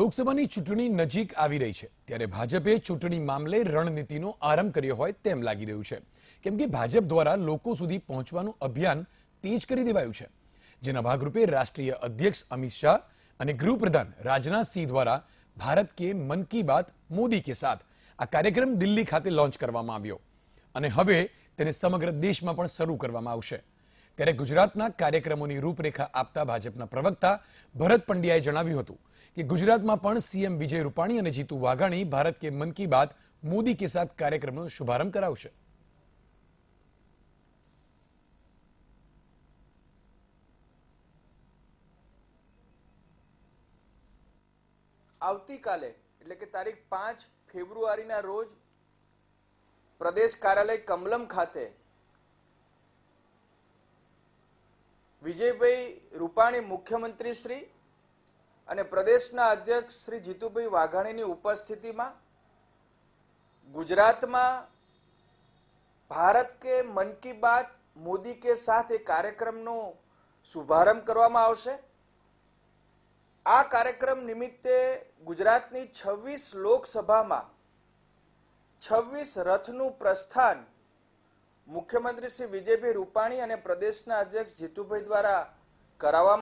લોકસભાની ચૂંટણી નજીક આવી રહી છે ત્યારે ભાજપે ચૂંટણી મામલે રણનીતિનો આરંભ કર્યો હોય તેમ લાગી રહ્યું છે કેમ કે ભાજપ દ્વારા લોકો સુધી પહોંચવાનું અભિયાન તેજ કરી દેવાયું છે જેના ભાગરૂપે રાષ્ટ્રીય અધ્યક્ષ અમિત શાહ અને ગૃહપ્રધાન રાજનાથસિંહ દ્વારા ભારત કે મન કી બાત મોદી કે સાથ આ કાર્યક્રમ દિલ્હી ખાતે લોન્ચ કરવામાં આવ્યો અને હવે તેને સમગ્ર દેશમાં પણ શરૂ કરવામાં આવશે ત્યારે ગુજરાતના કાર્યક્રમોની રૂપરેખા આપતા ભાજપના પ્રવક્તા ભરત પંડ્યાએ જણાવ્યું હતું કે ગુજરાતમાં પણ સીએમ વિજય રૂપાણી અને જીતુ વાઘાણી ભારત કે મન કી બાત મોદી કે સાથ કાર્યક્રમનો શુભારંભ કરાવશે આવતીકાલે એટલે કે તારીખ પાંચ ફેબ્રુઆરીના રોજ પ્રદેશ કાર્યાલય કમલમ ખાતે વિજયભાઈ રૂપાણી મુખ્યમંત્રી શ્રી અને પ્રદેશના અધ્યક્ષ શ્રી જીતુભાઈ વાઘાણીની ઉપસ્થિતિમાં ગુજરાતમાં ભારત કે મન કી બાત મોદી કે સાથે કાર્યક્રમનો શુભારંભ કરવામાં આવશે આ કાર્યક્રમ નિમિત્તે ગુજરાતની છવ્વીસ લોકસભામાં છવ્વીસ રથનું પ્રસ્થાન મુખ્યમંત્રી શ્રી વિજયભાઈ રૂપાણી અને પ્રદેશના અધ્યક્ષ જીતુભાઈ દ્વારા કરાવવામાં